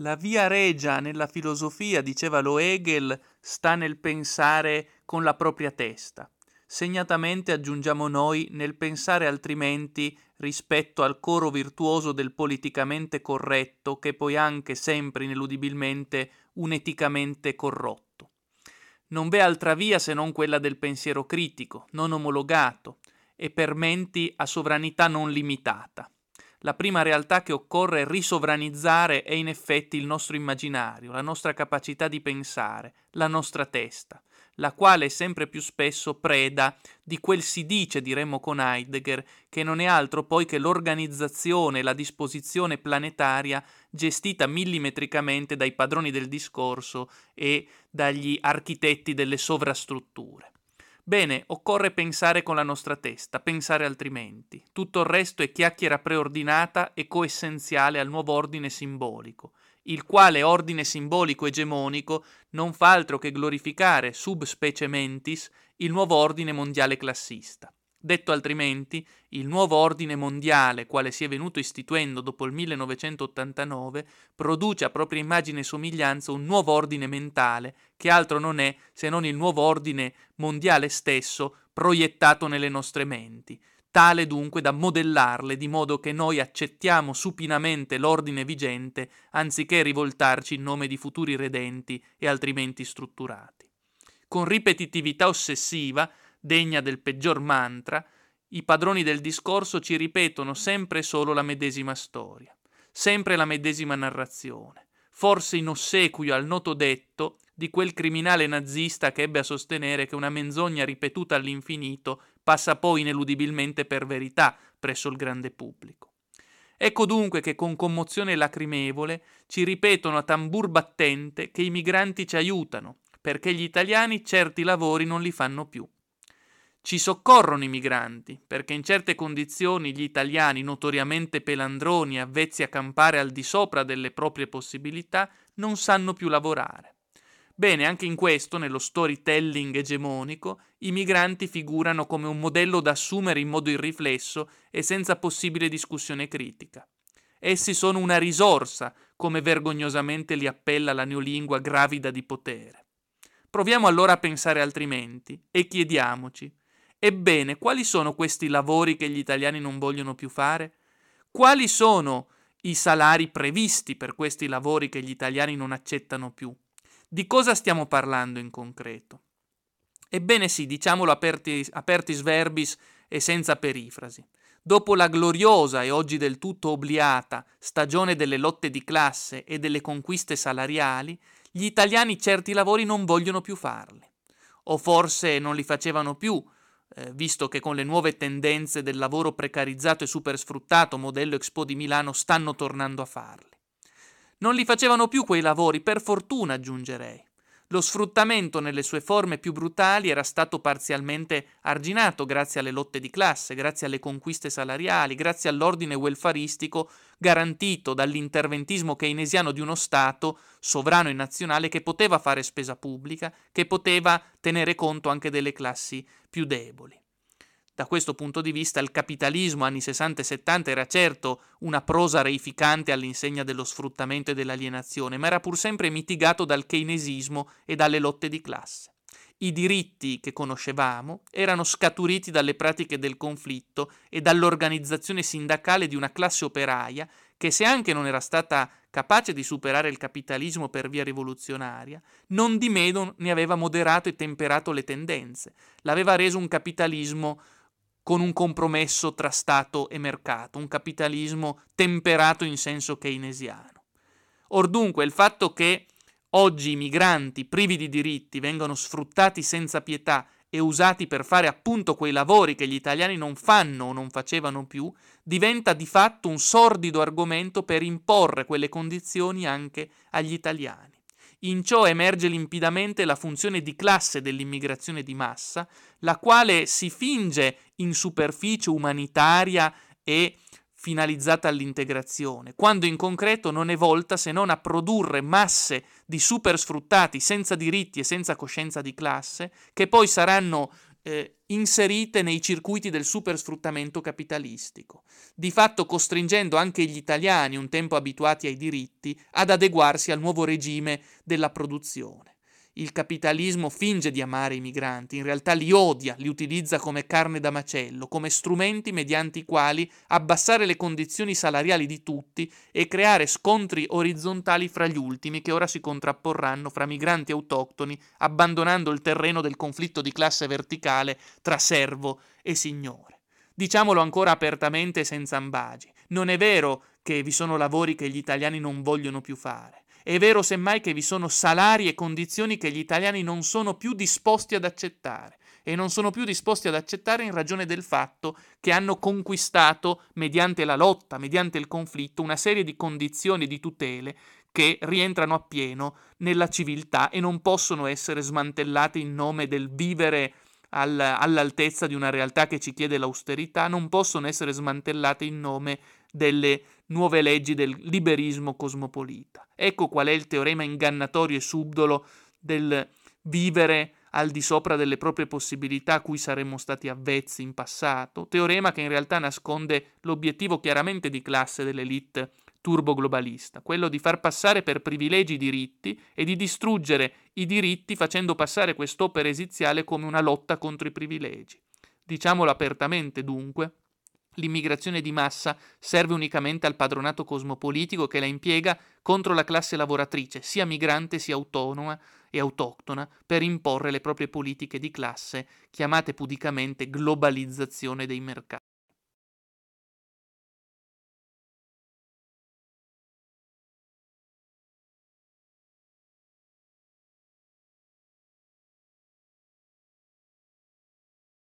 La via regia nella filosofia, diceva lo Hegel, sta nel pensare con la propria testa. Segnatamente aggiungiamo noi nel pensare altrimenti rispetto al coro virtuoso del politicamente corretto che poi anche sempre ineludibilmente un eticamente corrotto. Non v'è altra via se non quella del pensiero critico, non omologato, e per menti a sovranità non limitata la prima realtà che occorre risovranizzare è in effetti il nostro immaginario, la nostra capacità di pensare, la nostra testa, la quale è sempre più spesso preda di quel si dice, diremmo con Heidegger, che non è altro poi che l'organizzazione, la disposizione planetaria gestita millimetricamente dai padroni del discorso e dagli architetti delle sovrastrutture. Bene, occorre pensare con la nostra testa, pensare altrimenti. Tutto il resto è chiacchiera preordinata e coessenziale al nuovo ordine simbolico, il quale ordine simbolico egemonico non fa altro che glorificare sub specie mentis il nuovo ordine mondiale classista. Detto altrimenti, il nuovo ordine mondiale, quale si è venuto istituendo dopo il 1989, produce a propria immagine e somiglianza un nuovo ordine mentale, che altro non è se non il nuovo ordine mondiale stesso proiettato nelle nostre menti, tale dunque da modellarle di modo che noi accettiamo supinamente l'ordine vigente anziché rivoltarci in nome di futuri redenti e altrimenti strutturati. Con ripetitività ossessiva, degna del peggior mantra, i padroni del discorso ci ripetono sempre solo la medesima storia, sempre la medesima narrazione, forse in ossequio al noto detto di quel criminale nazista che ebbe a sostenere che una menzogna ripetuta all'infinito passa poi ineludibilmente per verità presso il grande pubblico. Ecco dunque che con commozione lacrimevole ci ripetono a tambur battente che i migranti ci aiutano, perché gli italiani certi lavori non li fanno più. Ci soccorrono i migranti, perché in certe condizioni gli italiani, notoriamente pelandroni, avvezzi a campare al di sopra delle proprie possibilità, non sanno più lavorare. Bene, anche in questo, nello storytelling egemonico, i migranti figurano come un modello da assumere in modo irriflesso e senza possibile discussione critica. Essi sono una risorsa, come vergognosamente li appella la neolingua gravida di potere. Proviamo allora a pensare altrimenti e chiediamoci Ebbene, quali sono questi lavori che gli italiani non vogliono più fare? Quali sono i salari previsti per questi lavori che gli italiani non accettano più? Di cosa stiamo parlando in concreto? Ebbene sì, diciamolo aperti, apertis verbis e senza perifrasi. Dopo la gloriosa e oggi del tutto obliata stagione delle lotte di classe e delle conquiste salariali, gli italiani certi lavori non vogliono più farli. O forse non li facevano più eh, visto che con le nuove tendenze del lavoro precarizzato e supersfruttato modello Expo di Milano stanno tornando a farli. Non li facevano più quei lavori, per fortuna aggiungerei. Lo sfruttamento nelle sue forme più brutali era stato parzialmente arginato grazie alle lotte di classe, grazie alle conquiste salariali, grazie all'ordine welfaristico garantito dall'interventismo keynesiano di uno Stato sovrano e nazionale che poteva fare spesa pubblica, che poteva tenere conto anche delle classi più deboli. Da questo punto di vista il capitalismo anni 60 e 70 era certo una prosa reificante all'insegna dello sfruttamento e dell'alienazione, ma era pur sempre mitigato dal keynesismo e dalle lotte di classe. I diritti che conoscevamo erano scaturiti dalle pratiche del conflitto e dall'organizzazione sindacale di una classe operaia che se anche non era stata capace di superare il capitalismo per via rivoluzionaria, non di meno ne aveva moderato e temperato le tendenze, l'aveva reso un capitalismo con un compromesso tra Stato e mercato, un capitalismo temperato in senso keynesiano. Or dunque il fatto che oggi i migranti privi di diritti vengano sfruttati senza pietà e usati per fare appunto quei lavori che gli italiani non fanno o non facevano più, diventa di fatto un sordido argomento per imporre quelle condizioni anche agli italiani. In ciò emerge limpidamente la funzione di classe dell'immigrazione di massa, la quale si finge in superficie umanitaria e finalizzata all'integrazione, quando in concreto non è volta se non a produrre masse di supersfruttati senza diritti e senza coscienza di classe, che poi saranno eh, inserite nei circuiti del supersfruttamento capitalistico, di fatto costringendo anche gli italiani, un tempo abituati ai diritti, ad adeguarsi al nuovo regime della produzione il capitalismo finge di amare i migranti, in realtà li odia, li utilizza come carne da macello, come strumenti mediante i quali abbassare le condizioni salariali di tutti e creare scontri orizzontali fra gli ultimi che ora si contrapporranno fra migranti autoctoni, abbandonando il terreno del conflitto di classe verticale tra servo e signore. Diciamolo ancora apertamente e senza ambagi. Non è vero che vi sono lavori che gli italiani non vogliono più fare. È vero semmai che vi sono salari e condizioni che gli italiani non sono più disposti ad accettare e non sono più disposti ad accettare in ragione del fatto che hanno conquistato, mediante la lotta, mediante il conflitto, una serie di condizioni e di tutele che rientrano appieno nella civiltà e non possono essere smantellate in nome del vivere all'altezza di una realtà che ci chiede l'austerità, non possono essere smantellate in nome delle nuove leggi del liberismo cosmopolita. Ecco qual è il teorema ingannatorio e subdolo del vivere al di sopra delle proprie possibilità a cui saremmo stati avvezzi in passato, teorema che in realtà nasconde l'obiettivo chiaramente di classe dell'elite turboglobalista, quello di far passare per privilegi i diritti e di distruggere i diritti facendo passare quest'opera esiziale come una lotta contro i privilegi. Diciamolo apertamente dunque, l'immigrazione di massa serve unicamente al padronato cosmopolitico che la impiega contro la classe lavoratrice, sia migrante sia autonoma e autoctona, per imporre le proprie politiche di classe, chiamate pudicamente globalizzazione dei mercati.